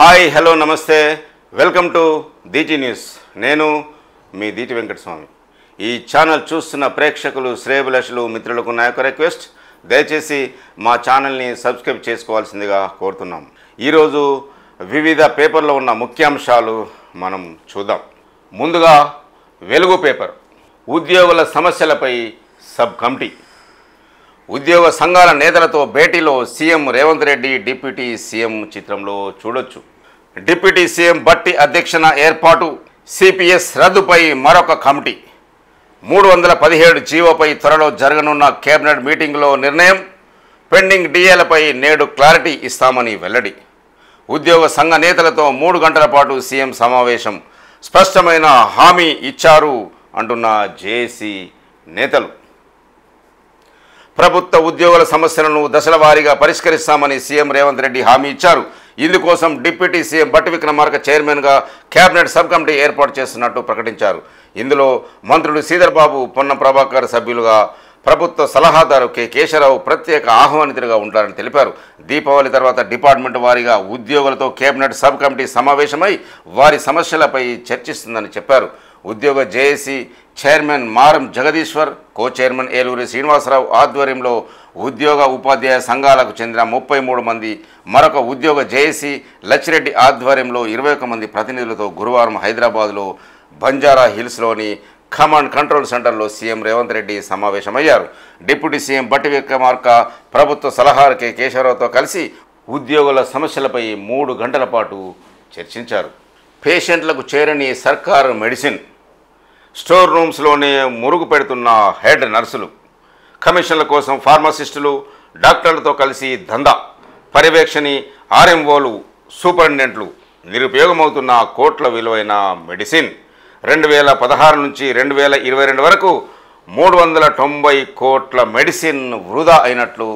hi hello namaste welcome to DT news నేను మీ దీటి వెంకటస్వామి ఈ ఛానల్ చూస్తున్న ప్రేక్షకులు శ్రేయభిలాషులు మిత్రులకు నా యొక్క రిక్వెస్ట్ దయచేసి మా ఛానల్ని సబ్స్క్రైబ్ చేసుకోవాల్సిందిగా కోరుతున్నాం ఈరోజు వివిధ పేపర్లో ఉన్న ముఖ్యాంశాలు మనం చూద్దాం ముందుగా వెలుగు పేపర్ ఉద్యోగుల సమస్యలపై సబ్ కమిటీ ఉద్యోగ సంఘాల నేతలతో భేటీలో CM Revanth Reddy deputy CM చిత్రంలో చూడొచ్చు డిప్యూటీ సీఎం బట్టి అధ్యక్షన ఏర్పాటు సిపిఎస్ రద్దుపై మరొక కమిటీ మూడు వందల పదిహేడు జీవోపై త్వరలో జరగనున్న కేబినెట్ మీటింగ్లో నిర్ణయం పెండింగ్ డిఏలపై నేడు క్లారిటీ ఇస్తామని వెల్లడి ఉద్యోగ సంఘ నేతలతో మూడు గంటల పాటు సీఎం సమావేశం స్పష్టమైన హామీ ఇచ్చారు అంటున్న జేసీ నేతలు ప్రభుత్వ ఉద్యోగుల సమస్యలను దశల వారీగా పరిష్కరిస్తామని సీఎం రేవంత్ రెడ్డి హామీ ఇచ్చారు ఇందుకోసం డిప్యూటీ సీఎం బట్టి విక్రమార్క చైర్మన్గా కేబినెట్ సబ్ కమిటీ ఏర్పాటు చేస్తున్నట్టు ప్రకటించారు ఇందులో మంత్రులు శ్రీధర్బాబు పొన్న ప్రభాకర్ సభ్యులుగా ప్రభుత్వ సలహాదారు కె కేశవరావు ప్రత్యేక ఆహ్వానితులుగా ఉంటారని తెలిపారు దీపావళి తర్వాత డిపార్ట్మెంట్ వారీగా ఉద్యోగులతో కేబినెట్ సబ్ కమిటీ సమావేశమై వారి సమస్యలపై చర్చిస్తుందని చెప్పారు ఉద్యోగ JAC chairman Maram Jagadeeshwar co chairman Eluri Srinivasarao ఆధ్వర్యంలో ఉద్యోగ ఉపాధ్యాయ సంఘాలకు చెందిన ముప్పై మూడు మంది మరొక ఉద్యోగ జేఏసీ లచ్చిరెడ్డి ఆధ్వర్యంలో ఇరవై ఒక మంది ప్రతినిధులతో గురువారం హైదరాబాద్లో బంజారా హిల్స్లోని కమాండ్ కంట్రోల్ సెంటర్లో సీఎం రేవంత్ రెడ్డి సమావేశమయ్యారు డిప్యూటీ సీఎం బట్టి విక్రమార్క ప్రభుత్వ సలహారు కె కేశవరావుతో కలిసి ఉద్యోగుల సమస్యలపై మూడు గంటల పాటు చర్చించారు పేషెంట్లకు చేరని సర్కారు మెడిసిన్ స్టోర్ రూమ్స్లోనే మురుగు పెడుతున్న హెడ్ నర్సులు కమిషన్ల కోసం ఫార్మసిస్టులు డాక్టర్లతో కలిసి దందా పర్యవేక్షణి ఆర్ఎంఓలు సూపరింటెండెంట్లు నిరుపయోగమవుతున్న కోట్ల విలువైన మెడిసిన్ రెండు వేల పదహారు నుంచి రెండు వేల ఇరవై రెండు వరకు మూడు వందల తొంభై కోట్ల మెడిసిన్ వృధా అయినట్లు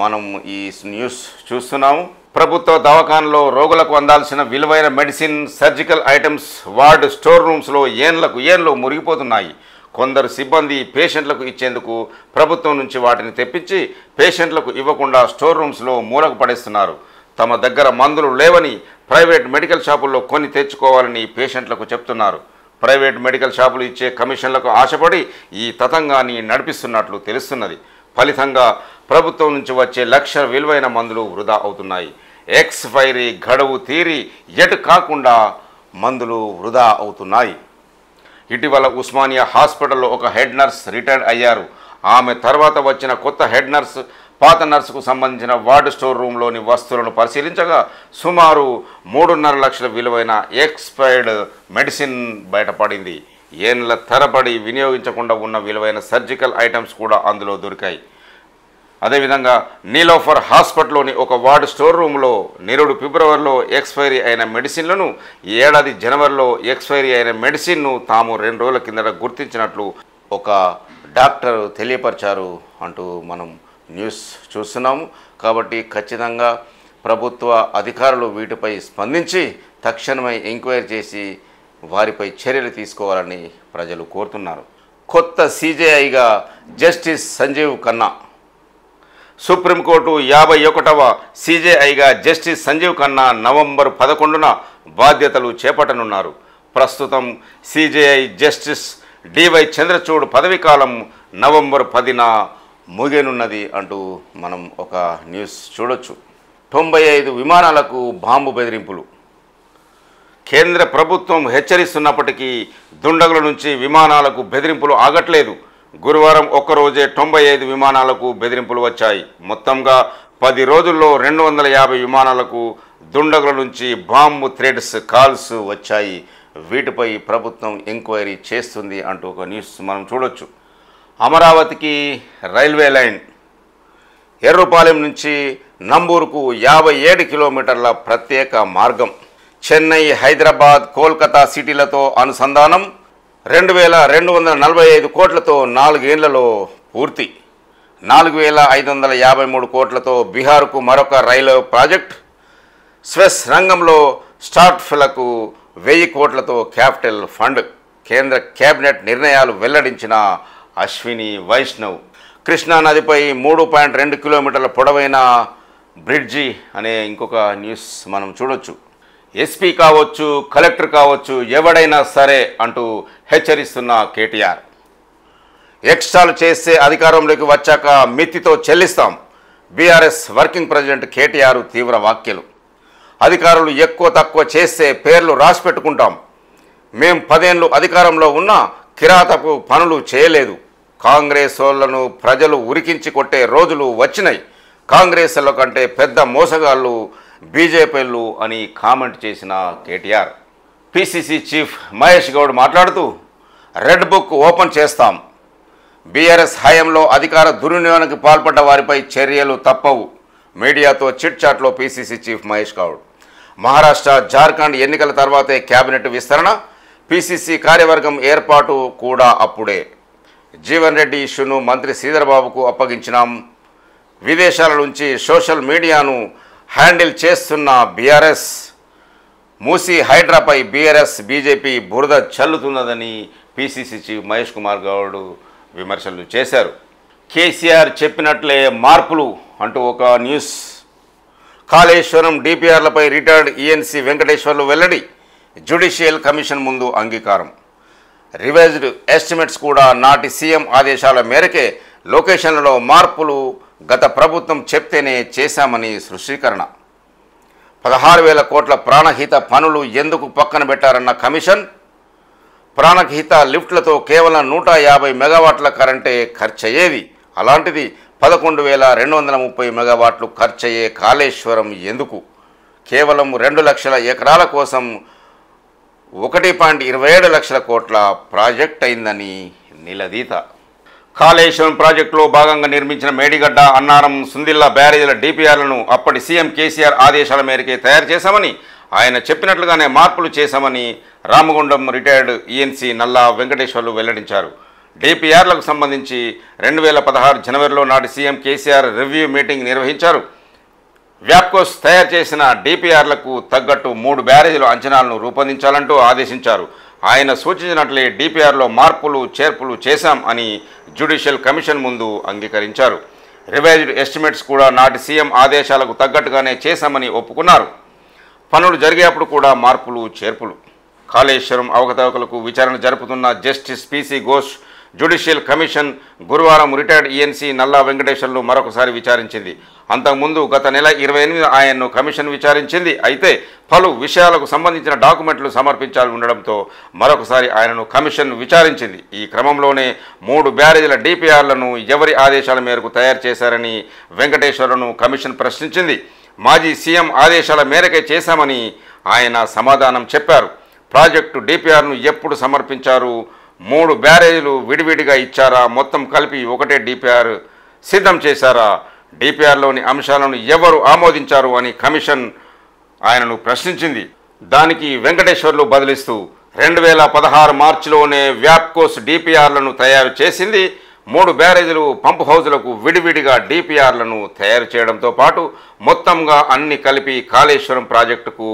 మనం ఈ న్యూస్ చూస్తున్నాము ప్రభుత్వ దవాఖానలో రోగులకు అందాల్సిన విలువైన medicine surgical items ward store రూమ్స్లో ఏన్లకు ఏన్లు మురిగిపోతున్నాయి కొందరు సిబ్బంది పేషెంట్లకు ఇచ్చేందుకు ప్రభుత్వం నుంచి వాటిని తెప్పించి పేషెంట్లకు ఇవ్వకుండా స్టోర్ రూమ్స్లో మూలకు పడేస్తున్నారు తమ దగ్గర మందులు లేవని ప్రైవేట్ మెడికల్ షాపుల్లో కొని తెచ్చుకోవాలని పేషెంట్లకు చెప్తున్నారు ప్రైవేట్ మెడికల్ షాపులు ఇచ్చే కమిషన్లకు ఆశపడి ఈ తతంగాన్ని నడిపిస్తున్నట్లు తెలుస్తున్నది ఫలితంగా ప్రభుత్వం నుంచి వచ్చే లక్ష విలువైన మందులు వృధా అవుతున్నాయి ఎక్స్పైరీ గడువు తీరి ఎటు కాకుండా మందులు వృధా అవుతున్నాయి ఇటీవల ఉస్మానియా హాస్పిటల్లో ఒక హెడ్ నర్స్ రిటైర్డ్ అయ్యారు ఆమె తర్వాత వచ్చిన కొత్త హెడ్ నర్స్ పాత నర్సుకు సంబంధించిన వార్డు స్టోర్ రూమ్లోని వస్తువులను పరిశీలించగా సుమారు మూడున్నర లక్షల విలువైన ఎక్స్పైర్డ్ మెడిసిన్ బయటపడింది ఏళ్ళ తరబడి వినియోగించకుండా ఉన్న విలువైన సర్జికల్ ఐటమ్స్ కూడా అందులో దొరికాయి అదేవిధంగా నీలోఫర్ హాస్పిటల్లోని ఒక వార్డు స్టోర్ రూమ్లో నిరుడు ఫిబ్రవరిలో ఎక్స్పైరీ అయిన మెడిసిన్లను ఏడాది జనవరిలో ఎక్స్పైరీ అయిన మెడిసిన్ను తాము రెండు రోజుల కిందట గుర్తించినట్లు ఒక డాక్టర్ తెలియపరిచారు అంటూ మనం న్యూస్ చూస్తున్నాము కాబట్టి ఖచ్చితంగా ప్రభుత్వ అధికారులు వీటిపై స్పందించి తక్షణమై ఎంక్వైరీ చేసి వారిపై చర్యలు తీసుకోవాలని ప్రజలు కోరుతున్నారు కొత్త సీజేఐగా జస్టిస్ సంజీవ్ ఖన్నా సుప్రీంకోర్టు యాభై ఒకటవ సీజేఐగా జస్టిస్ సంజీవ్ ఖన్నా నవంబర్ పదకొండున బాధ్యతలు చేపట్టనున్నారు ప్రస్తుతం సిజేఐ జస్టిస్ డివై చంద్రచూడ్ పదవీకాలం నవంబర్ పదిన ముగినున్నది అంటూ మనం ఒక న్యూస్ చూడొచ్చు తొంభై ఐదు విమానాలకు బాంబు బెదిరింపులు కేంద్ర ప్రభుత్వం హెచ్చరిస్తున్నప్పటికీ దుండగుల నుంచి విమానాలకు బెదిరింపులు ఆగట్లేదు గురువారం ఒక్కరోజే తొంభై ఐదు విమానాలకు బెదిరింపులు వచ్చాయి మొత్తంగా పది రోజుల్లో రెండు వందల యాభై విమానాలకు దుండగుల నుంచి బాంబు థ్రెడ్స్ కాల్స్ వచ్చాయి వీటిపై ప్రభుత్వం ఎంక్వైరీ చేస్తుంది అంటూ ఒక న్యూస్ మనం చూడొచ్చు అమరావతికి రైల్వే లైన్ ఎర్రపాలెం నుంచి నంబూరుకు యాభై ఏడు కిలోమీటర్ల ప్రత్యేక మార్గం చెన్నై హైదరాబాద్ కోల్కతా సిటీలతో అనుసంధానం రెండు వేల రెండు వందల నలభై ఐదు కోట్లతో నాలుగేళ్లలో పూర్తి నాలుగు వేల ఐదు వందల యాభై మూడు కోట్లతో బీహార్కు మరొక రైల్వే ప్రాజెక్ట్ స్వెస్ రంగంలో స్టార్ట్ఫ్లకు వెయ్యి కోట్లతో క్యాపిటల్ ఫండ్ కేంద్ర కేబినెట్ నిర్ణయాలు వెల్లడించిన అశ్విని వైష్ణవ్ కృష్ణానదిపై మూడు పాయింట్ రెండు కిలోమీటర్ల పొడవైన బ్రిడ్జి అనే ఇంకొక న్యూస్ మనం చూడొచ్చు ఎస్పీ కావచ్చు కలెక్టర్ కావచ్చు ఎవడైనా సరే అంటూ హెచ్చరిస్తున్న కేటీఆర్ ఎక్స్ట్రాలు చేస్తే అధికారంలోకి వచ్చాక మిత్తితో చెల్లిస్తాం బీఆర్ఎస్ వర్కింగ్ ప్రెసిడెంట్ కేటీఆర్ తీవ్ర వ్యాఖ్యలు అధికారులు ఎక్కువ తక్కువ చేస్తే పేర్లు రాసి పెట్టుకుంటాం మేం పదేళ్ళు అధికారంలో ఉన్న కిరాతపు పనులు చేయలేదు కాంగ్రెస్ వాళ్లను ప్రజలు ఉరికించి కొట్టే రోజులు వచ్చినాయి కాంగ్రెస్ల కంటే పెద్ద మోసగాళ్ళు బీజేపీలు అని కామెంట్ చేసిన KTR PCC chief Mahesh Goud మాట్లాడుతూ రెడ్ బుక్ ఓపెన్ చేస్తాం బీఆర్ఎస్ హయాంలో అధికార దుర్వినియోగానికి పాల్పడ్డ వారిపై చర్యలు తప్పవు మీడియాతో చిట్ చాట్లో పీసీసీ చీఫ్ మహేష్ గౌడ్ మహారాష్ట్ర జార్ఖండ్ ఎన్నికల తర్వాతే కేబినెట్ విస్తరణ పీసీసీ కార్యవర్గం ఏర్పాటు కూడా అప్పుడే జీవన్ రెడ్డి ఇష్యూను మంత్రి శ్రీధర్బాబుకు అప్పగించినాం విదేశాల నుంచి సోషల్ మీడియాను హ్యాండిల్ చేస్తున్న బీఆర్ఎస్ మూసి హైడ్రాపై బీఆర్ఎస్ బీజేపీ బురద చల్లుతున్నదని పిసిసి చీఫ్ మహేష్ కుమార్ గౌడ్ విమర్శలు చేశారు కేసీఆర్ చెప్పినట్లే మార్పులు అంటూ ఒక న్యూస్ కాళేశ్వరం డిపిఆర్లపై రిటైర్డ్ ఈఎన్సీ వెంకటేశ్వర్లు వెల్లడి జ్యుడిషియల్ కమిషన్ ముందు అంగీకారం రివైజ్డ్ ఎస్టిమేట్స్ కూడా నాటి సీఎం ఆదేశాల మేరకే లొకేషన్లలో మార్పులు గత ప్రభుత్వం చెప్తేనే చేశామని సృష్టీకరణ పదహారు వేల కోట్ల ప్రాణహిత పనులు ఎందుకు పక్కన పెట్టారన్న కమిషన్ ప్రాణహిత లిఫ్ట్లతో కేవలం నూట యాభై మెగావాట్ల కరెంటే ఖర్చయ్యేది అలాంటిది పదకొండు వేల రెండు వందల ముప్పై మెగావాట్లు ఖర్చయ్యే కాళేశ్వరం ఎందుకు కేవలం రెండు లక్షల ఎకరాల కోసం ఒకటి పాయింట్ ఇరవై ఏడు లక్షల కోట్ల ప్రాజెక్ట్ అయిందని నిలదీత కాళేశ్వరం ప్రాజెక్టులో భాగంగా నిర్మించిన మేడిగడ్డ అన్నారం సుందిల్లా బ్యారేజీల డిపిఆర్లను అప్పటి సీఎం కేసీఆర్ ఆదేశాల మేరకే తయారు చేశామని ఆయన చెప్పినట్లుగానే మార్పులు చేశామని రామగుండం రిటైర్డ్ ఈఎన్సీ నల్లా వెంకటేశ్వర్లు వెల్లడించారు డిపిఆర్లకు సంబంధించి రెండు వేల పదహారు జనవరిలో నాటి సీఎం కేసీఆర్ రివ్యూ మీటింగ్ నిర్వహించారు వ్యాప్కోస్ తయారు చేసిన డిపిఆర్లకు తగ్గట్టు మూడు బ్యారేజీల అంచనాలను రూపొందించాలంటూ ఆదేశించారు ఆయన సూచించినట్లే డిపిఆర్లో మార్పులు చేర్పులు చేశాం అని జ్యుడిషియల్ కమిషన్ ముందు అంగీకరించారు రివైజ్డ్ ఎస్టిమేట్స్ కూడా నాటి సీఎం ఆదేశాలకు తగ్గట్టుగానే చేశామని ఒప్పుకున్నారు పనులు జరిగేప్పుడు కూడా మార్పులు చేర్పులు కాళేశ్వరం అవకతవకలకు విచారణ జరుపుతున్న justice PC Ghosh judicial commission గురువారం retired ENC e Nalla Venkateswarlu మరొకసారి విచారించింది అంతకుముందు గత నెల ఇరవై ఎనిమిది ఆయన్ను కమిషన్ విచారించింది అయితే పలు విషయాలకు సంబంధించిన డాక్యుమెంట్లు సమర్పించాలి ఉండడంతో మరొకసారి ఆయనను కమిషన్ విచారించింది ఈ క్రమంలోనే మూడు బ్యారేజీల డిపిఆర్లను ఎవరి ఆదేశాల మేరకు తయారు చేశారని వెంకటేశ్వర్లను కమిషన్ ప్రశ్నించింది మాజీ సీఎం ఆదేశాల మేరకే చేశామని ఆయన సమాధానం చెప్పారు ప్రాజెక్టు డిపిఆర్ను ఎప్పుడు సమర్పించారు మూడు బ్యారేజీలు విడివిడిగా ఇచ్చారా మొత్తం కలిపి ఒకటే డిపిఆర్ సిద్ధం చేశారా డిపిఆర్లోని అంశాలను ఎవరు ఆమోదించారు అని కమిషన్ ఆయనను ప్రశ్నించింది దానికి వెంకటేశ్వర్లు బదిలిస్తూ రెండు వేల పదహారు మార్చిలోనే వ్యాప్కోస్ డిపిఆర్లను తయారు చేసింది మూడు బ్యారేజీలు పంప్ హౌజులకు విడివిడిగా డిపిఆర్లను తయారు చేయడంతో పాటు మొత్తంగా అన్ని కలిపి కాళేశ్వరం ప్రాజెక్టుకు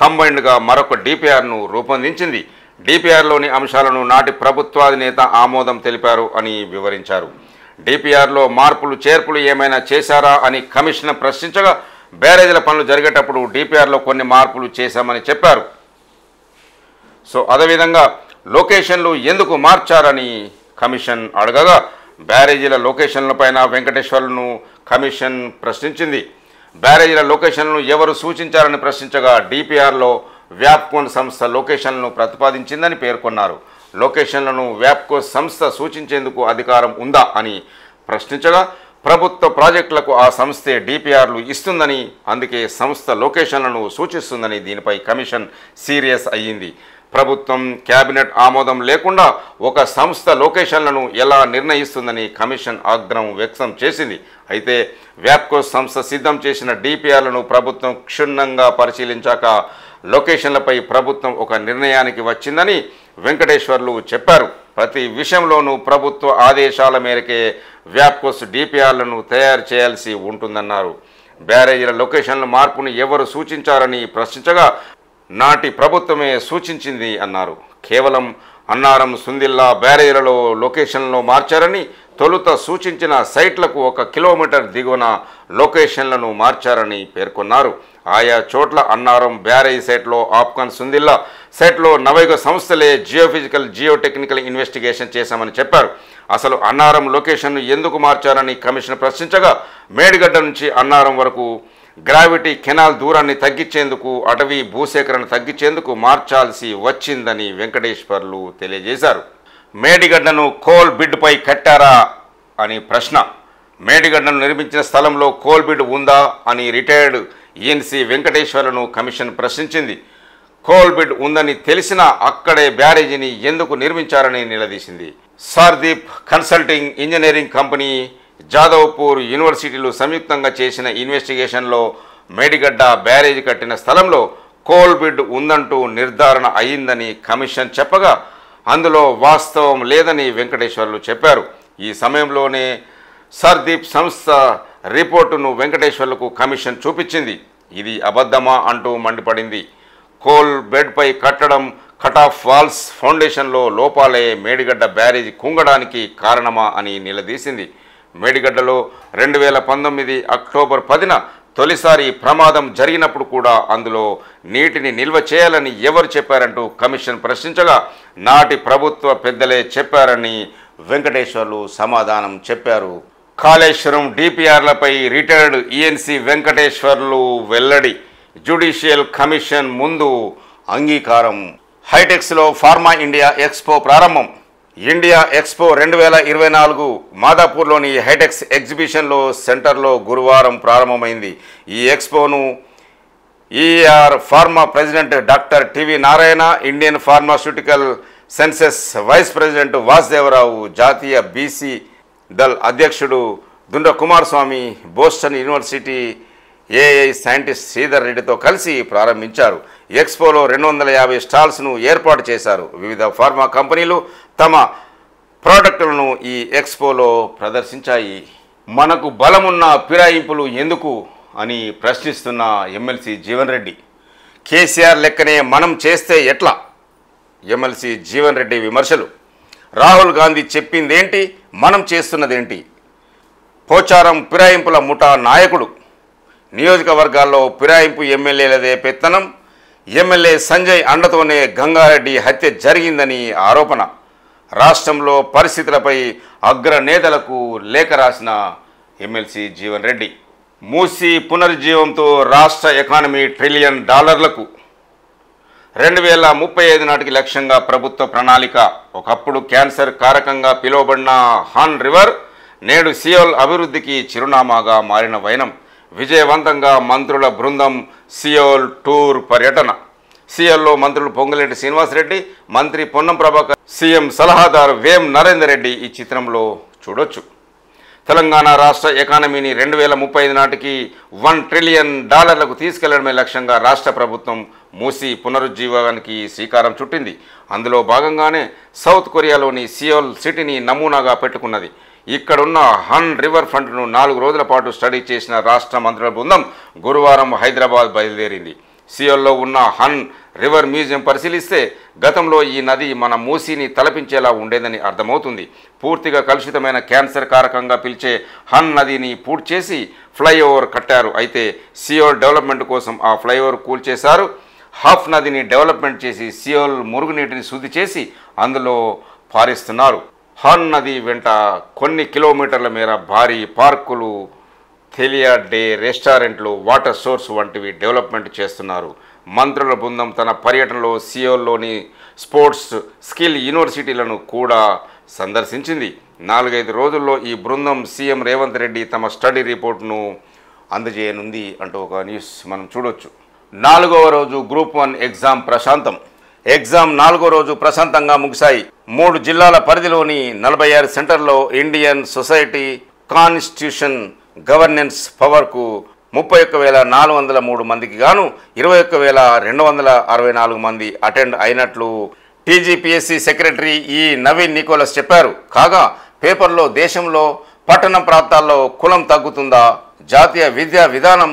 కంబైన్డ్గా మరొక డిపిఆర్ను రూపొందించింది డిపిఆర్లోని అంశాలను నాటి ప్రభుత్వాధినేత ఆమోదం తెలిపారు అని వివరించారు డిపిఆర్లో మార్పులు చేర్పులు ఏమైనా చేశారా అని కమిషన్ ప్రశ్నించగా బ్యారేజీల పనులు జరిగేటప్పుడు డిపిఆర్లో కొన్ని మార్పులు చేశామని చెప్పారు సో అదేవిధంగా లొకేషన్లు ఎందుకు మార్చారని కమిషన్ అడగగా బ్యారేజీల లొకేషన్ల పైన వెంకటేశ్వర్లను కమిషన్ ప్రశ్నించింది బ్యారేజీల లొకేషన్లను ఎవరు సూచించారని ప్రశ్నించగా డిపిఆర్లో వ్యాప్కోన్ సంస్థ లొకేషన్లను ప్రతిపాదించిందని పేర్కొన్నారు లొకేషన్లను వ్యాప్కో సంస్థ సూచించేందుకు అధికారం ఉందా అని ప్రశ్నించగా ప్రభుత్వ ప్రాజెక్టులకు ఆ సంస్థే డిపిఆర్లు ఇస్తుందని అందుకే సంస్థ లొకేషన్లను సూచిస్తుందని దీనిపై కమిషన్ సీరియస్ అయ్యింది ప్రభుత్వం కేబినెట్ ఆమోదం లేకుండా ఒక సంస్థ లొకేషన్లను ఎలా నిర్ణయిస్తుందని కమిషన్ ఆగ్రహం వ్యక్తం చేసింది అయితే వ్యాప్కో సంస్థ సిద్ధం చేసిన డిపిఆర్లను ప్రభుత్వం క్షుణ్ణంగా పరిశీలించాక లొకేషన్లపై ప్రభుత్వం ఒక నిర్ణయానికి వచ్చిందని వెంకటేశ్వర్లు చెప్పారు ప్రతి విషయంలోనూ ప్రభుత్వ ఆదేశాల మేరకే వ్యాప్కోస్ డిపిఆర్లను తయారు చేయాల్సి ఉంటుందన్నారు బ్యారేజీల లొకేషన్ల మార్పును ఎవరు సూచించారని ప్రశ్నించగా నాటి ప్రభుత్వమే సూచించింది అన్నారు కేవలం అన్నారం సుందిల్లా బ్యారేజీలలో లొకేషన్లో మార్చారని తొలుత సూచించిన సైట్లకు ఒక కిలోమీటర్ దిగువన లొకేషన్లను మార్చారని పేర్కొన్నారు ఆయా చోట్ల అన్నారం బ్యారేజ్ సైట్లో ఆప్కాన్ సుందిల్లా సైట్లో నవైగ సంస్థలే జియోఫిజికల్ జియోటెక్నికల్ ఇన్వెస్టిగేషన్ చేశామని చెప్పారు అసలు అన్నారం లొకేషన్ను ఎందుకు మార్చారని కమిషన్ ప్రశ్నించగా మేడిగడ్డ నుంచి అన్నారం వరకు గ్రావిటీ కెనాల్ దూరాన్ని తగ్గించేందుకు అటవీ భూసేకరణ తగ్గించేందుకు మార్చాల్సి వచ్చిందని వెంకటేశ్వర్లు తెలియజేశారు మేడిగడ్డను కోల్ బిడ్పై కట్టారా అని ప్రశ్న మేడిగడ్డను నిర్మించిన స్థలంలో కోల్ బిడ్ ఉందా అని రిటైర్డ్ ఈఎన్సీ వెంకటేశ్వరను కమిషన్ ప్రశ్నించింది కోల్ బిడ్ ఉందని తెలిసినా అక్కడే బ్యారేజీని ఎందుకు నిర్మించారని నిలదీసింది సార్దీప్ కన్సల్టింగ్ ఇంజనీరింగ్ కంపెనీ జాదవ్పూర్ యూనివర్సిటీలు సంయుక్తంగా చేసిన ఇన్వెస్టిగేషన్లో మేడిగడ్డ బ్యారేజీ కట్టిన స్థలంలో కోల్ బిడ్ ఉందంటూ నిర్ధారణ అయిందని కమిషన్ చెప్పగా అందులో వాస్తవం లేదని వెంకటేశ్వర్లు చెప్పారు ఈ సమయంలోనే సర్దీప్ సంస్థ రిపోర్టును వెంకటేశ్వర్లకు కమిషన్ చూపించింది ఇది అబద్ధమా అంటూ మండిపడింది కోల్ బెడ్పై కట్టడం కటాఫ్ ఫాల్స్ ఫౌండేషన్లో లోపాలే మేడిగడ్డ బ్యారేజ్ కుంగడానికి కారణమా అని నిలదీసింది మేడిగడ్డలో రెండు వేల పంతొమ్మిది అక్టోబర్ పదిన తొలిసారి ప్రమాదం జరిగినప్పుడు కూడా అందులో నీటిని నిల్వ చేయాలని ఎవరు చెప్పారంటూ కమిషన్ ప్రశ్నించగా నాటి ప్రభుత్వ పెద్దలే చెప్పారని వెంకటేశ్వర్లు సమాధానం చెప్పారు కాళేశ్వరం డిపిఆర్లపై రిటైర్డ్ ఈఎన్సీ వెంకటేశ్వర్లు వెల్లడి జ్యుడిషియల్ కమిషన్ ముందు అంగీకారం హైటెక్స్లో ఫార్మా ఇండియా ఎక్స్పో ప్రారంభం ఇండియా ఎక్స్పో రెండు వేల ఇరవై నాలుగు మాదాపూర్లోని హైటెక్స్ ఎగ్జిబిషన్లో సెంటర్లో గురువారం ప్రారంభమైంది ఈ ఎక్స్పోను ER pharma president doctor TV Narayana Indian pharmaceutical sciences vice president Vasudevarao జాతీయ బీసీ దల్ అధ్యక్షుడు Dunda Kumaraswamy Boston University AI scientist Sridhar రెడ్డితో కలిసి ప్రారంభించారు ఎక్స్పోలో రెండు వందల యాభై స్టాల్స్ను ఏర్పాటు చేశారు వివిధ ఫార్మా కంపెనీలు తమ ప్రోడక్టులను ఈ ఎక్స్పోలో ప్రదర్శించాయి మనకు బలమున్న ఫిరాయింపులు ఎందుకు అని ప్రశ్నిస్తున్న ఎమ్మెల్సీ జీవన్ రెడ్డి కేసీఆర్ లెక్కనే మనం చేస్తే ఎట్లా ఎమ్మెల్సీ జీవన్ రెడ్డి విమర్శలు రాహుల్ గాంధీ చెప్పిందేంటి మనం చేస్తున్నదేంటి పోచారం ఫిరాయింపుల ముఠా నాయకుడు నియోజకవర్గాల్లో ఫిరాయింపు ఎమ్మెల్యేలదే పెత్తనం ఎమ్మెల్యే సంజయ్ అండతోనే గంగారెడ్డి హత్య జరిగిందని ఆరోపణ రాష్ట్రంలో పరిస్థితులపై అగ్రనేతలకు లేఖ రాసిన ఎమ్మెల్సీ జీవన్ రెడ్డి మూసి పునరుజ్జీవంతో రాష్ట్ర ఎకానమీ ట్రిలియన్ డాలర్లకు రెండు వేల ముప్పై ఐదు నాటికి లక్ష్యంగా ప్రభుత్వ ప్రణాళిక ఒకప్పుడు క్యాన్సర్ కారకంగా పిలువబడిన హాన్ రివర్ నేడు సియోల్ అభివృద్ధికి చిరునామాగా మారిన వైనం విజయవంతంగా మంత్రుల బృందం సియోల్ టూర్ పర్యటన సియోల్లో మంత్రులు పొంగులేటి శ్రీనివాసరెడ్డి మంత్రి పొన్నం ప్రభాకర్ సీఎం సలహాదారు వేం నరేందర్ రెడ్డి ఈ చిత్రంలో చూడొచ్చు తెలంగాణ రాష్ట్ర ఎకానమీని రెండు వేల ముప్పై ఐదు నాటికి వన్ ట్రిలియన్ డాలర్లకు తీసుకెళ్లడమే లక్ష్యంగా రాష్ట్ర ప్రభుత్వం మూసి పునరుజ్జీవానికి శ్రీకారం చుట్టింది అందులో భాగంగానే సౌత్ కొరియాలోని సియోల్ సిటీని నమూనాగా పెట్టుకున్నది ఇక్కడున్న హన్ రివర్ ఫ్రంట్ను నాలుగు రోజుల పాటు స్టడీ చేసిన రాష్ట్ర మంత్రుల బృందం గురువారం హైదరాబాద్ బయలుదేరింది సియోల్లో ఉన్న హన్ రివర్ మ్యూజియం పరిశీలిస్తే గతంలో ఈ నది మన మూసీని తలపించేలా ఉండేదని అర్థమవుతుంది పూర్తిగా కలుషితమైన క్యాన్సర్ కారకంగా పిలిచే హన్ నదిని పూర్తి చేసి ఫ్లైఓవర్ కట్టారు అయితే సియోల్ డెవలప్మెంట్ కోసం ఆ ఫ్లైఓవర్ కూల్చేశారు హాఫ్ నదిని డెవలప్మెంట్ చేసి సియోల్ మురుగునీటిని శుద్ధి చేసి అందులో పారిస్తున్నారు హన్ నది వెంట కొన్ని కిలోమీటర్ల మేర భారీ పార్కులు థెలియా డే రెస్టారెంట్లు వాటర్ సోర్స్ వంటివి డెవలప్మెంట్ చేస్తున్నారు మంత్రుల బృందం తన పర్యటనలో సియోల్లోని స్పోర్ట్స్ స్కిల్ యూనివర్సిటీలను కూడా సందర్శించింది నాలుగైదు రోజుల్లో ఈ బృందం సీఎం రేవంత్ రెడ్డి తమ స్టడీ రిపోర్ట్ను అందజేయనుంది అంటూ ఒక న్యూస్ మనం చూడొచ్చు నాలుగవ రోజు గ్రూప్ వన్ ఎగ్జామ్ ప్రశాంతం ఎగ్జామ్ నాలుగో రోజు ప్రశాంతంగా ముగిశాయి మూడు జిల్లాల పరిధిలోని నలభై ఆరు సెంటర్లో ఇండియన్ సొసైటీ కాన్స్టిట్యూషన్ గవర్నెన్స్ పవర్కు ముప్పై ఒక్క వేల నాలుగు వందల మూడు మందికి గాను ఇరవై ఒక్క వేల రెండు వందల అరవై నాలుగు మంది అటెండ్ అయినట్లు టీజీపీఎస్సీ సెక్రటరీ ఈ నవీన్ నికోలస్ చెప్పారు కాగా పేపర్లో దేశంలో పట్టణ ప్రాంతాల్లో కులం తగ్గుతుందా జాతీయ విద్యా విధానం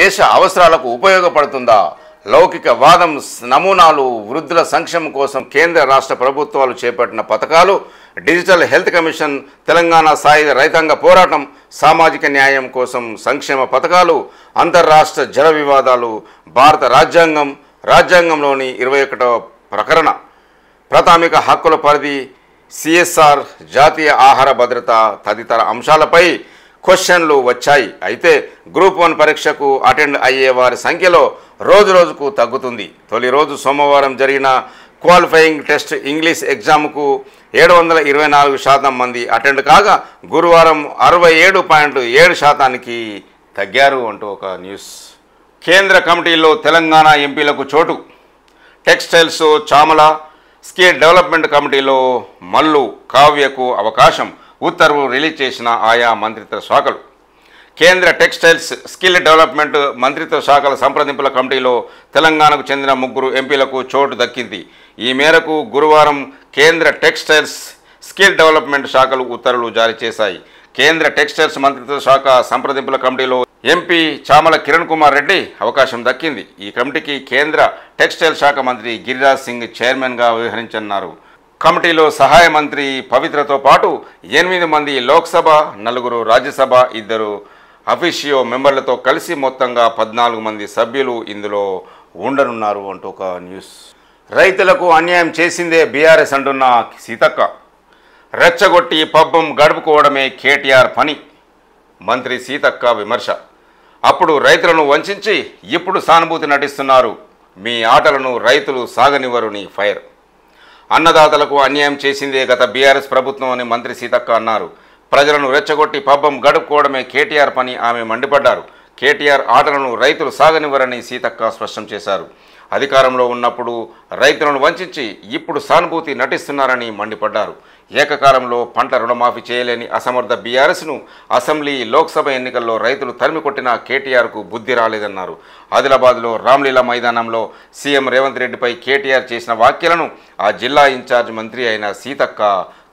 దేశ అవసరాలకు ఉపయోగపడుతుందా లౌకిక వాదం నమూనాలు వృద్ధుల సంక్షేమం కోసం కేంద్ర రాష్ట్ర ప్రభుత్వాలు చేపట్టిన పథకాలు డిజిటల్ హెల్త్ కమిషన్ తెలంగాణ స్థాయి రైతాంగ పోరాటం సామాజిక న్యాయం కోసం సంక్షేమ పథకాలు అంతర్రాష్ట్ర జల వివాదాలు భారత రాజ్యాంగం రాజ్యాంగంలోని ఇరవై ఒకటవ ప్రకరణ ప్రాథమిక హక్కుల పరిధి సిఎస్ఆర్ జాతీయ ఆహార భద్రత తదితర అంశాలపై క్వశ్చన్లు వచ్చాయి అయితే గ్రూప్ వన్ పరీక్షకు అటెండ్ అయ్యే వారి సంఖ్యలో రోజు రోజుకు తగ్గుతుంది తొలి రోజు సోమవారం జరిగిన క్వాలిఫయింగ్ టెస్ట్ ఇంగ్లీష్ ఎగ్జామ్కు ఏడు వందల ఇరవై నాలుగు శాతం మంది అటెండ్ కాగా గురువారం అరవై ఏడు పాయింట్ ఏడు శాతానికి తగ్గారు అంటూ ఒక న్యూస్ కేంద్ర కమిటీలో తెలంగాణ ఎంపీలకు చోటు టెక్స్టైల్స్ చామల స్కిల్ డెవలప్మెంట్ కమిటీలో మల్లు కావ్యకు అవకాశం ఉత్తర్వు రిలీజ్ చేసిన ఆయా మంత్రిత్వ శాఖలు కేంద్ర టెక్స్టైల్స్ స్కిల్ డెవలప్మెంట్ మంత్రిత్వ శాఖల సంప్రదింపుల కమిటీలో తెలంగాణకు చెందిన ముగ్గురు ఎంపీలకు చోటు దక్కింది ఈ మేరకు గురువారం కేంద్ర టెక్స్టైల్స్ స్కిల్ డెవలప్మెంట్ శాఖలు ఉత్తర్వులు జారీ చేశాయి కేంద్ర టెక్స్టైల్స్ మంత్రిత్వ శాఖ సంప్రదింపుల కమిటీలో ఎంపీ చామల కిరణ్ కుమార్ రెడ్డి అవకాశం దక్కింది ఈ కమిటీకి కేంద్ర టెక్స్టైల్ శాఖ మంత్రి గిరిరాజ్ సింగ్ చైర్మన్గా వ్యవహరించన్నారు కమిటీలో సహాయ మంత్రి పవిత్రతో పాటు ఎనిమిది మంది లోక్సభ నలుగురు రాజ్యసభ ఇద్దరు అఫీషియో మెంబర్లతో కలిసి మొత్తంగా పద్నాలుగు మంది సభ్యులు ఇందులో ఉండనున్నారు అంటూ ఒక న్యూస్ రైతులకు అన్యాయం చేసిందే బీఆర్ఎస్ అంటున్న సీతక్క రెచ్చగొట్టి పబ్బం గడుపుకోవడమే కేటీఆర్ పని మంత్రి సీతక్క విమర్శ అప్పుడు రైతులను వంచి ఇప్పుడు సానుభూతి నటిస్తున్నారు మీ ఆటలను రైతులు సాగనివ్వరుని ఫైర్ అన్నదాతలకు అన్యాయం చేసిందే గత బీఆర్ఎస్ ప్రభుత్వం అని మంత్రి సీతక్క అన్నారు ప్రజలను రెచ్చగొట్టి పబ్బం గడుపుకోవడమే కేటీఆర్ పని ఆమె మండిపడ్డారు కేటీఆర్ ఆటలను రైతులు సాగనివ్వరని సీతక్క స్పష్టం చేశారు అధికారంలో ఉన్నప్పుడు రైతులను వంచి ఇప్పుడు సానుభూతి నటిస్తున్నారని మండిపడ్డారు ఏకకాలంలో పంట రుణమాఫీ చేయలేని అసమర్థ బీఆర్ఎస్ను అసెంబ్లీ లోక్సభ ఎన్నికల్లో రైతులు తరిమి కొట్టిన కేటీఆర్కు బుద్ధి రాలేదన్నారు ఆదిలాబాద్లో రామ్లీలా మైదానంలో సీఎం రేవంత్ రెడ్డిపై కేటీఆర్ చేసిన వ్యాఖ్యలను ఆ జిల్లా ఇన్ఛార్జ్ మంత్రి అయిన సీతక్క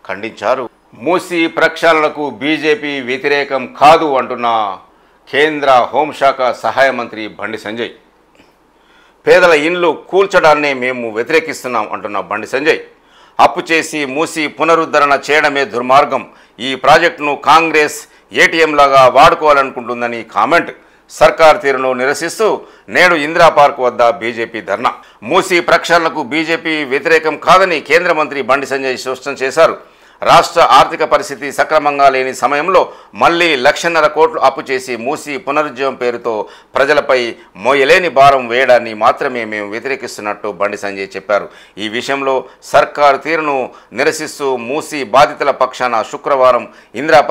ఖండించారు మూసి ప్రక్షాళనకు బీజేపీ వ్యతిరేకం కాదు అంటున్న కేంద్ర హోంశాఖ సహాయ మంత్రి బండి సంజయ్ పేదల ఇండ్లు కూల్చడాన్ని మేము వ్యతిరేకిస్తున్నాం అంటున్న బండి సంజయ్ అప్పు చేసి మూసి పునరుద్ధరణ చేయడమే దుర్మార్గం ఈ ప్రాజెక్టును కాంగ్రెస్ ఏటీఎంలాగా వాడుకోవాలనుకుంటుందని కామెంట్ సర్కార్ తీరును నిరసిస్తూ నేడు ఇందిరా పార్క్ వద్ద బీజేపీ ధర్నా మూసి ప్రక్షాళనకు బీజేపీ వ్యతిరేకం కాదని కేంద్ర మంత్రి బండి సంజయ్ స్పష్టం చేశారు రాష్ట్ర ఆర్థిక పరిస్థితి సక్రమంగా లేని సమయంలో మళ్లీ లక్షన్నర కోట్లు అప్పు చేసి మూసి పునరుద్యమం పేరుతో ప్రజలపై మోయలేని భారం వేయడాన్ని మాత్రమే మేము వ్యతిరేకిస్తున్నట్టు బండి సంజయ్ చెప్పారు ఈ విషయంలో సర్కారు తీరును నిరసిస్తూ మూసి బాధితుల పక్షాన శుక్రవారం ఇందిరా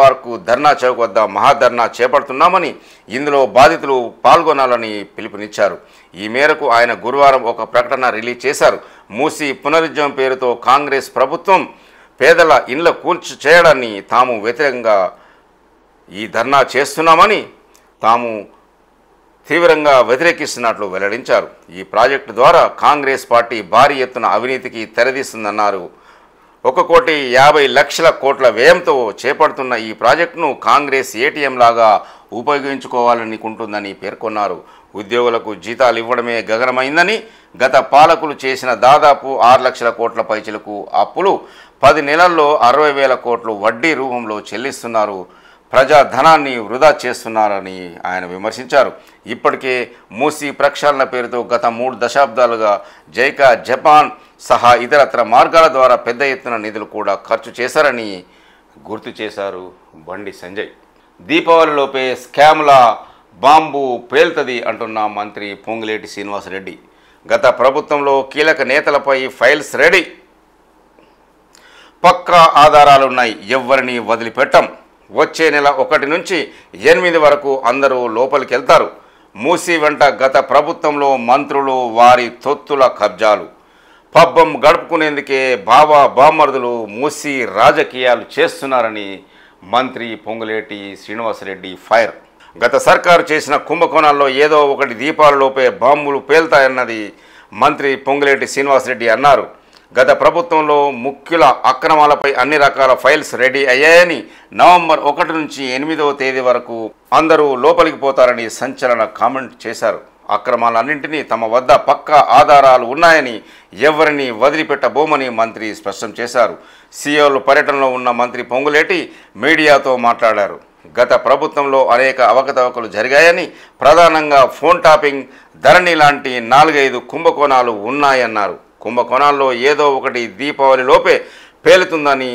ధర్నా చౌక్ వద్ద మహాధర్నా చేపడుతున్నామని ఇందులో బాధితులు పాల్గొనాలని పిలుపునిచ్చారు ఈ మేరకు ఆయన గురువారం ఒక ప్రకటన రిలీజ్ చేశారు మూసి పునరుద్యమం పేరుతో కాంగ్రెస్ ప్రభుత్వం పేదల ఇండ్ల కూల్చి చేయడాన్ని తాము వ్యతిరేకంగా ఈ ధర్నా చేస్తున్నామని తాము తీవ్రంగా వ్యతిరేకిస్తున్నట్లు వెల్లడించారు ఈ ప్రాజెక్టు ద్వారా కాంగ్రెస్ పార్టీ భారీ ఎత్తున అవినీతికి తెరదీస్తుందన్నారు ఒక కోటి యాభై లక్షల కోట్ల వ్యయంతో చేపడుతున్న ఈ ప్రాజెక్టును కాంగ్రెస్ ఏటీఎం లాగా ఉపయోగించుకోవాలనుకుంటుందని పేర్కొన్నారు ఉద్యోగులకు జీతాలు ఇవ్వడమే గగనమైందని గత పాలకులు చేసిన దాదాపు ఆరు లక్షల కోట్ల పైచలకు అప్పులు పది నెలల్లో అరవై వేల కోట్లు వడ్డీ రూపంలో చెల్లిస్తున్నారు ప్రజాధనాన్ని వృధా చేస్తున్నారని ఆయన విమర్శించారు ఇప్పటికే మూసీ ప్రక్షాళన పేరుతో గత మూడు దశాబ్దాలుగా జైకా జపాన్ సహా ఇతరత్ర మార్గాల ద్వారా పెద్ద ఎత్తున నిధులు కూడా ఖర్చు చేశారని గుర్తు చేశారు బండి సంజయ్ దీపావళిలోపే స్కామ్ల బాంబు పేల్తది అంటున్న మంత్రి పొంగులేటి శ్రీనివాసరెడ్డి గత ప్రభుత్వంలో కీలక నేతలపై ఫైల్స్ రెడీ పక్కా ఆధారాలున్నాయి ఎవరిని వదిలిపెట్టం వచ్చే నెల ఒకటి నుంచి ఎనిమిది వరకు అందరూ లోపలికి వెళ్తారు మూసి వెంట గత ప్రభుత్వంలో మంత్రులు వారి తొత్తుల కబ్జాలు పబ్బం గడుపుకునేందుకే బాబా బామర్దులు మూసి రాజకీయాలు చేస్తున్నారని మంత్రి పొంగులేటి శ్రీనివాసరెడ్డి ఫైర్ గత సర్కారు చేసిన కుంభకోణాల్లో ఏదో ఒకటి దీపాలలోపే బాంబులు పేల్తాయన్నది మంత్రి పొంగులేటి శ్రీనివాసరెడ్డి అన్నారు గత ప్రభుత్వంలో ముఖ్యుల అక్రమాలపై అన్ని రకాల ఫైల్స్ రెడీ అయ్యాయని నవంబర్ ఒకటి నుంచి ఎనిమిదవ తేదీ వరకు అందరూ లోపలికి పోతారని సంచలన కామెంట్ చేశారు అక్రమాలన్నింటినీ తమ వద్ద పక్కా ఆధారాలు ఉన్నాయని ఎవరిని వదిలిపెట్టబోమని మంత్రి స్పష్టం చేశారు సీఎల్ పర్యటనలో ఉన్న మంత్రి పొంగులేటి మీడియాతో మాట్లాడారు గత ప్రభుత్వంలో అనేక అవకతవకలు జరిగాయని ప్రధానంగా ఫోన్ టాపింగ్ ధరణి లాంటి నాలుగైదు కుంభకోణాలు ఉన్నాయన్నారు కుంభకోణాల్లో ఏదో ఒకటి దీపావళి లోపే పేలుతుందని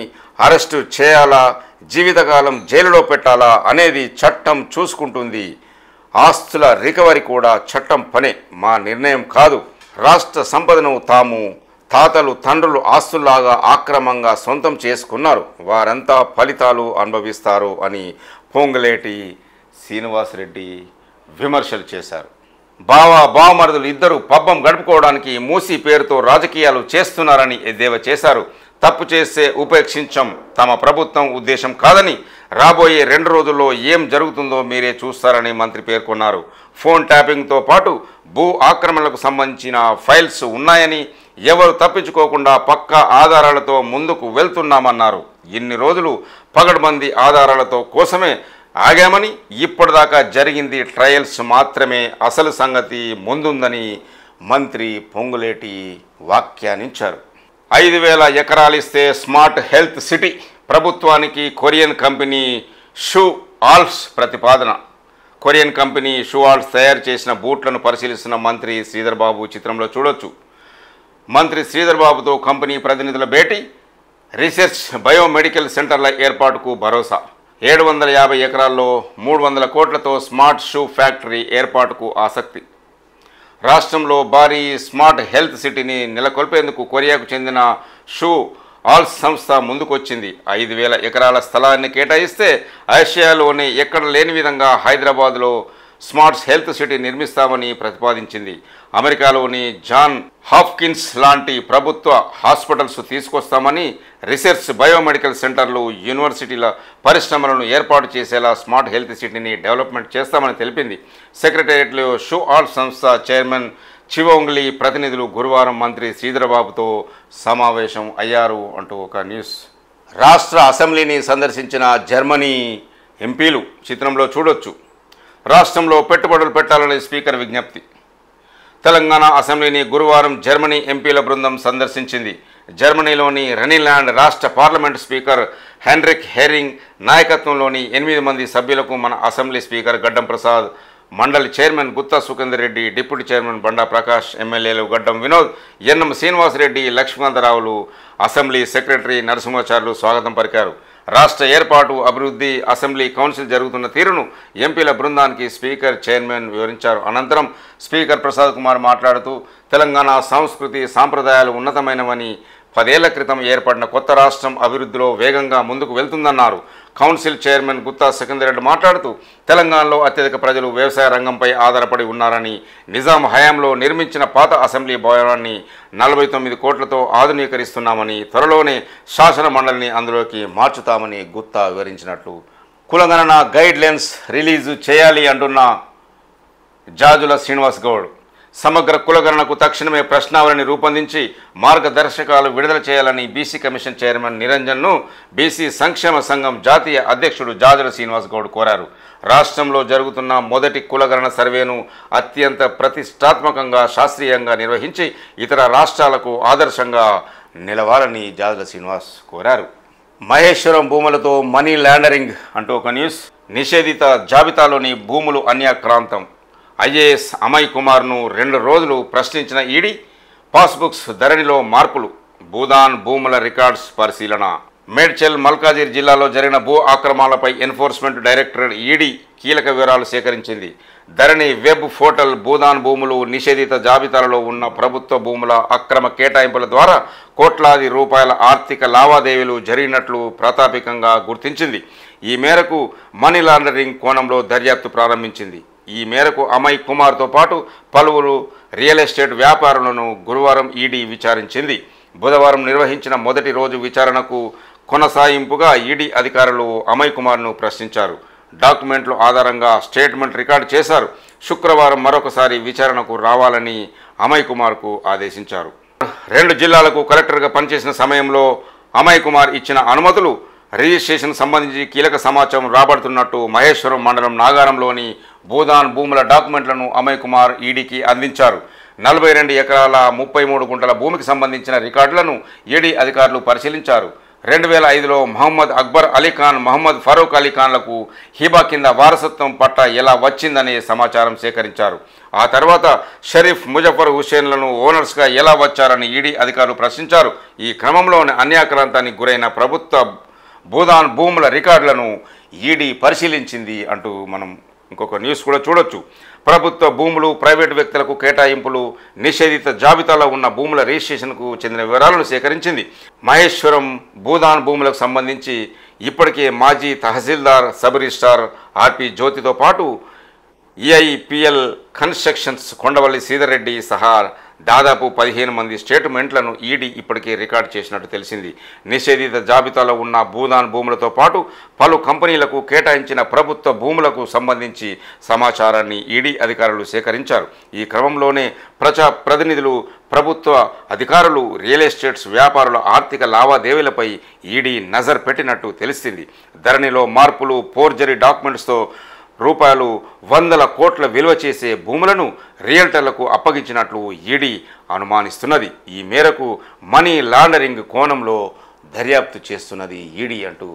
అరెస్టు చేయాలా జీవితకాలం జైలులో పెట్టాలా అనేది చట్టం చూసుకుంటుంది ఆస్తుల రికవరీ కూడా చట్టం పనే మా నిర్ణయం కాదు రాష్ట్ర సంపదను తాము తాతలు తండ్రులు ఆస్తుల్లాగా ఆక్రమంగా సొంతం చేసుకున్నారు వారంతా ఫలితాలు అనుభవిస్తారు అని పొంగులేటి శ్రీనివాసరెడ్డి విమర్శలు చేశారు బావా బావమరుదులు ఇద్దరు పబ్బం గడుపుకోవడానికి మూసి పేరుతో రాజకీయాలు చేస్తున్నారని ఎద్దేవా చేశారు తప్పు చేస్తే ఉపేక్షించం తమ ప్రభుత్వం ఉద్దేశం కాదని రాబోయే రెండు రోజుల్లో ఏం జరుగుతుందో మీరే చూస్తారని మంత్రి పేర్కొన్నారు ఫోన్ ట్యాపింగ్తో పాటు భూ ఆక్రమణలకు సంబంధించిన ఫైల్స్ ఉన్నాయని ఎవరు తప్పించుకోకుండా పక్క ఆధారాలతో ముందుకు వెళ్తున్నామన్నారు ఇన్ని రోజులు పగడబందీ ఆధారాలతో కోసమే ఆగామని ఇప్పటిదాకా జరిగింది ట్రయల్స్ మాత్రమే అసలు సంగతి ముందుందని మంత్రి పొంగులేటి వ్యాఖ్యానించారు ఐదు వేల ఎకరాలిస్తే స్మార్ట్ హెల్త్ సిటీ ప్రభుత్వానికి కొరియన్ కంపెనీ షూ ఆల్స్ ప్రతిపాదన కొరియన్ కంపెనీ షూ ఆల్స్ తయారు చేసిన బూట్లను పరిశీలిస్తున్న మంత్రి శ్రీధర్బాబు చిత్రంలో చూడొచ్చు మంత్రి శ్రీధర్బాబుతో కంపెనీ ప్రతినిధుల భేటీ రీసెర్చ్ బయోమెడికల్ సెంటర్ల ఏర్పాటుకు భరోసా ఏడు వందల యాభై ఎకరాల్లో మూడు వందల కోట్లతో స్మార్ట్ షూ ఫ్యాక్టరీ ఏర్పాటుకు ఆసక్తి రాష్ట్రంలో భారీ స్మార్ట్ హెల్త్ సిటీని నెలకొల్పేందుకు కొరియాకు చెందిన షూ ఆల్స్ సంస్థ ముందుకొచ్చింది ఐదు వేల ఎకరాల స్థలాన్ని కేటాయిస్తే ఆసియాలోని ఎక్కడ లేని విధంగా హైదరాబాద్లో స్మార్ట్స్ హెల్త్ సిటీ నిర్మిస్తామని ప్రతిపాదించింది అమెరికాలోని జాన్ హాఫ్కిన్స్ లాంటి ప్రభుత్వ హాస్పిటల్స్ తీసుకొస్తామని రీసెర్చ్ బయోమెడికల్ సెంటర్లు యూనివర్సిటీల పరిశ్రమలను ఏర్పాటు చేసేలా స్మార్ట్ హెల్త్ సిటీని డెవలప్మెంట్ చేస్తామని తెలిపింది సెక్రటేరియట్లో షూ ఆల్ సంస్థ చైర్మన్ చివోంగ్లీ ప్రతినిధులు గురువారం మంత్రి శ్రీధరబాబుతో సమావేశం అయ్యారు అంటూ ఒక న్యూస్ రాష్ట్ర అసెంబ్లీని సందర్శించిన జర్మనీ ఎంపీలు చిత్రంలో చూడొచ్చు రాష్ట్రంలో పెట్టుబడులు పెట్టాలని స్పీకర్ విజ్ఞప్తి తెలంగాణ అసెంబ్లీని గురువారం జర్మనీ ఎంపీల బృందం సందర్శించింది జర్మనీలోని రెనీల్యాండ్ రాష్ట్ర పార్లమెంట్ స్పీకర్ హెన్రిక్ హెరింగ్ నాయకత్వంలోని ఎనిమిది మంది సభ్యులకు మన అసెంబ్లీ స్పీకర్ గడ్డం ప్రసాద్ మండలి chairman Gutha Sukender Reddy deputy chairman Banda Prakash ఎమ్మెల్యేలు గడ్డం వినోద్ ఎన్ఎం శ్రీనివాసరెడ్డి లక్ష్మీకాంతరావులు అసెంబ్లీ సెక్రటరీ నరసింహాచార్యులు స్వాగతం పలికారు రాష్ట్ర ఏర్పాటు అభివృద్ధి అసెంబ్లీ కౌన్సిల్ జరుగుతున్న తీరును ఎంపీల బృందానికి స్పీకర్ చైర్మన్ వివరించారు అనంతరం స్పీకర్ ప్రసాద్ కుమార్ మాట్లాడుతూ తెలంగాణ సంస్కృతి సాంప్రదాయాలు ఉన్నతమైనవని పదేళ్ల క్రితం ఏర్పడిన కొత్త రాష్ట్రం అభివృద్ధిలో వేగంగా ముందుకు వెళ్తుందన్నారు కౌన్సిల్ చైర్మన్ గుత్తా రెడ్డి మాట్లాడుతూ తెలంగాణలో అత్యధిక ప్రజలు వ్యవసాయ రంగంపై ఆధారపడి ఉన్నారని నిజాం హయాంలో నిర్మించిన పాత అసెంబ్లీ భవనాన్ని నలభై తొమ్మిది కోట్లతో ఆధునీకరిస్తున్నామని త్వరలోనే శాసన మండలిని అందులోకి మార్చుతామని గుత్తా వివరించినట్లు కులగణన గైడ్ లైన్స్ రిలీజు చేయాలి అంటున్న జాజుల శ్రీనివాస్ గౌడ్ సమగ్ర కులగరణకు తక్షణమే ప్రశ్నావళిని రూపొందించి మార్గదర్శకాలు విడుదల చేయాలని బీసీ కమిషన్ చైర్మన్ నిరంజన్ను బీసీ సంక్షేమ సంఘం జాతీయ అధ్యక్షుడు జాదుల శ్రీనివాస్ గౌడ్ కోరారు రాష్ట్రంలో జరుగుతున్న మొదటి కులగరణ సర్వేను అత్యంత ప్రతిష్టాత్మకంగా శాస్త్రీయంగా నిర్వహించి ఇతర రాష్ట్రాలకు ఆదర్శంగా నిలవాలని జాదుల శ్రీనివాస్ కోరారు మహేశ్వరం భూములతో మనీ ల్యాండరింగ్ అంటూ ఒక న్యూస్ నిషేధిత జాబితాలోని భూములు అన్యాక్రాంతం ఐఏఎస్ అమయ్ కుమార్ను రెండు రోజులు ప్రశ్నించిన ఈడీ పాస్బుక్స్ ధరణిలో మార్పులు భూదాన్ భూముల రికార్డ్స్ పరిశీలన మేడ్చల్ మల్కాజిర్ జిల్లాలో జరిగిన భూ ఆక్రమాలపై ఎన్ఫోర్స్మెంట్ డైరెక్టరేట్ ఈడీ కీలక వివరాలు సేకరించింది ధరణి వెబ్ ఫోటల్ భూదాన్ భూములు నిషేధిత జాబితాలలో ఉన్న ప్రభుత్వ భూముల అక్రమ కేటాయింపుల ద్వారా కోట్లాది రూపాయల ఆర్థిక లావాదేవీలు జరిగినట్లు ప్రాతాపికంగా గుర్తించింది ఈ మేరకు మనీ లాండరింగ్ కోణంలో దర్యాప్తు ప్రారంభించింది ఈ మేరకు అమయ్ కుమార్తో పాటు పలువురు రియల్ ఎస్టేట్ వ్యాపారులను గురువారం ఈడీ విచారించింది బుధవారం నిర్వహించిన మొదటి రోజు విచారణకు కొనసాగింపుగా ఈడీ అధికారులు అమయ్ కుమార్ను ప్రశ్నించారు డాక్యుమెంట్ల ఆధారంగా స్టేట్మెంట్ రికార్డు చేశారు శుక్రవారం మరొకసారి విచారణకు రావాలని అమయ్ కుమార్కు ఆదేశించారు రెండు జిల్లాలకు కలెక్టర్గా పనిచేసిన సమయంలో అమయ్ కుమార్ ఇచ్చిన అనుమతులు రిజిస్ట్రేషన్ సంబంధించి కీలక సమాచారం రాబడుతున్నట్టు మహేశ్వరం మండలం నాగారంలోని భూదాన్ భూముల డాక్యుమెంట్లను అమయ్ కుమార్ ఈడీకి అందించారు నలభై రెండు ఎకరాల ముప్పై మూడు గుంటల భూమికి సంబంధించిన రికార్డులను ఈడీ అధికారులు పరిశీలించారు రెండు వేల ఐదులో మహమ్మద్ అక్బర్ అలీఖాన్ మహమ్మద్ ఫరూక్ అలీఖాన్లకు హిబా కింద వారసత్వం పట్ట ఎలా వచ్చిందనే సమాచారం సేకరించారు ఆ తర్వాత షరీఫ్ ముజఫర్ హుసేన్లను ఓనర్స్గా ఎలా వచ్చారని ఈడీ అధికారులు ప్రశ్నించారు ఈ క్రమంలోని అన్యాక్రాంతానికి గురైన ప్రభుత్వ భూదాన్ భూముల రికార్డులను ఈడీ పరిశీలించింది అంటూ మనం ఇంకొక న్యూస్ కూడా చూడొచ్చు ప్రభుత్వ భూములు ప్రైవేటు వ్యక్తులకు కేటాయింపులు నిషేధిత జాబితాలో ఉన్న భూముల రిజిస్ట్రేషన్కు చెందిన వివరాలను సేకరించింది మహేశ్వరం భూదాన్ భూములకు సంబంధించి ఇప్పటికే మాజీ తహసీల్దార్ సబ్ రిజిస్టార్ ఆర్పి జ్యోతితో పాటు ఈఐపిఎల్ కన్స్ట్రక్షన్స్ కొండవల్లి శ్రీధర్ రెడ్డి సహా దాదాపు పదిహేను మంది స్టేట్మెంట్లను ఈడీ ఇప్పటికే రికార్డు చేసినట్టు తెలిసింది నిషేధిత జాబితాలో ఉన్న భూదాన్ భూములతో పాటు పలు కంపెనీలకు కేటాయించిన ప్రభుత్వ భూములకు సంబంధించి సమాచారాన్ని ఈడీ అధికారులు సేకరించారు ఈ క్రమంలోనే ప్రజా ప్రతినిధులు ప్రభుత్వ అధికారులు రియల్ ఎస్టేట్స్ వ్యాపారుల ఆర్థిక లావాదేవీలపై ఈడీ నజర్ పెట్టినట్టు తెలిసింది ధరణిలో మార్పులు ఫోర్జరీ డాక్యుమెంట్స్తో రూపాయలు వందల కోట్ల విలువ చేసే భూములను రియల్టర్లకు అప్పగించినట్లు ఈడీ అనుమానిస్తున్నది ఈ మేరకు మనీ లాండరింగ్ కోణంలో దర్యాప్తు చేస్తున్నది ఈడీ అంటూ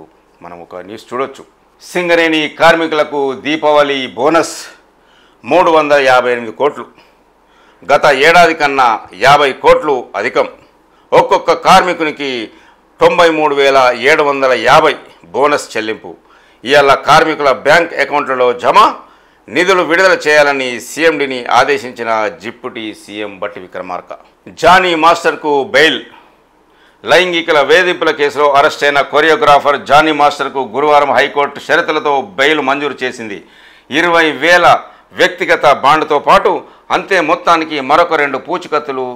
మనం ఒక న్యూస్ చూడొచ్చు సింగరేణి కార్మికులకు దీపావళి బోనస్ మూడు వందల యాభై ఎనిమిది కోట్లు గత ఏడాది కన్నా యాభై కోట్లు అధికం ఒక్కొక్క కార్మికునికి తొంభై మూడు వేల ఏడు వందల యాభై బోనస్ చెల్లింపు ఇవాళ కార్మికుల బ్యాంక్ అకౌంట్లలో జమ నిధులు విడుదల చేయాలని సీఎండిని ఆదేశించిన డిప్యూటీ సీఎం బట్టి విక్రమార్క జానీ మాస్టర్కు బెయిల్ లైంగికల వేధింపుల కేసులో అరెస్ట్ అయిన కొరియోగ్రాఫర్ జానీ మాస్టర్కు గురువారం హైకోర్టు షరతులతో బెయిల్ మంజూరు చేసింది ఇరవై వేల వ్యక్తిగత బాండ్తో పాటు అంతే మొత్తానికి మరొక రెండు పూచికత్తులు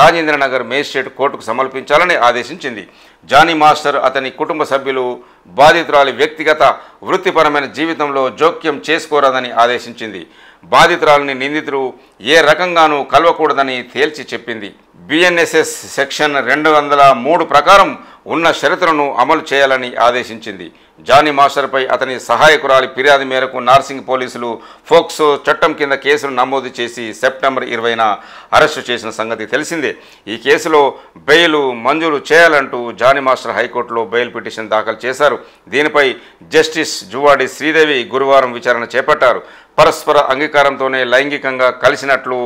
రాజేంద్రనగర్ మేజిస్ట్రేట్ కోర్టుకు సమర్పించాలని ఆదేశించింది జానీ మాస్టర్ అతని కుటుంబ సభ్యులు బాధితురాలి వ్యక్తిగత వృత్తిపరమైన జీవితంలో జోక్యం చేసుకోరాదని ఆదేశించింది బాధితురాలని నిందితులు ఏ రకంగానూ కలవకూడదని తేల్చి చెప్పింది బిఎన్ఎస్ఎస్ సెక్షన్ రెండు వందల మూడు ప్రకారం ఉన్న షరతులను అమలు చేయాలని ఆదేశించింది జానీ మాస్టర్పై అతని సహాయకురాలి ఫిర్యాదు మేరకు నార్సింగ్ పోలీసులు ఫోక్సో చట్టం కింద కేసును నమోదు చేసి సెప్టెంబర్ ఇరవైన అరెస్టు చేసిన సంగతి తెలిసిందే ఈ కేసులో బెయిల్ మంజూరు చేయాలంటూ జానీ మాస్టర్ హైకోర్టులో బెయిల్ పిటిషన్ దాఖలు చేశారు దీనిపై జస్టిస్ జువాడి శ్రీదేవి గురువారం విచారణ చేపట్టారు పరస్పర అంగీకారంతోనే లైంగికంగా కలిసినట్లు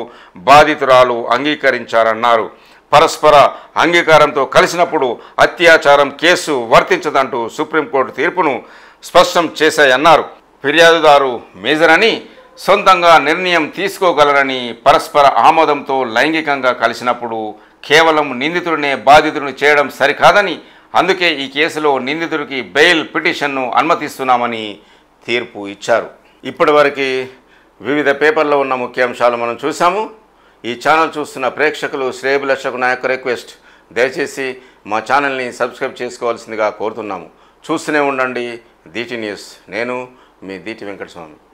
బాధితురాలు అంగీకరించారన్నారు పరస్పర అంగీకారంతో కలిసినప్పుడు అత్యాచారం కేసు వర్తించదంటూ సుప్రీంకోర్టు తీర్పును స్పష్టం చేశాయన్నారు ఫిర్యాదుదారు మేజరని సొంతంగా నిర్ణయం తీసుకోగలరని పరస్పర ఆమోదంతో లైంగికంగా కలిసినప్పుడు కేవలం నిందితుడినే బాధితుడిని చేయడం సరికాదని అందుకే ఈ కేసులో నిందితుడికి బెయిల్ పిటిషన్ను అనుమతిస్తున్నామని తీర్పు ఇచ్చారు ఇప్పటివరకు వివిధ పేపర్లో ఉన్న ముఖ్యాంశాలు మనం చూసాము ఈ ఛానల్ చూస్తున్న ప్రేక్షకులు శ్రేయభిలక్షకు నా యొక్క రిక్వెస్ట్ దయచేసి మా ఛానల్ని సబ్స్క్రైబ్ చేసుకోవాల్సిందిగా కోరుతున్నాము చూస్తూనే ఉండండి దీటి న్యూస్ నేను మీ దీటి వెంకటస్వామి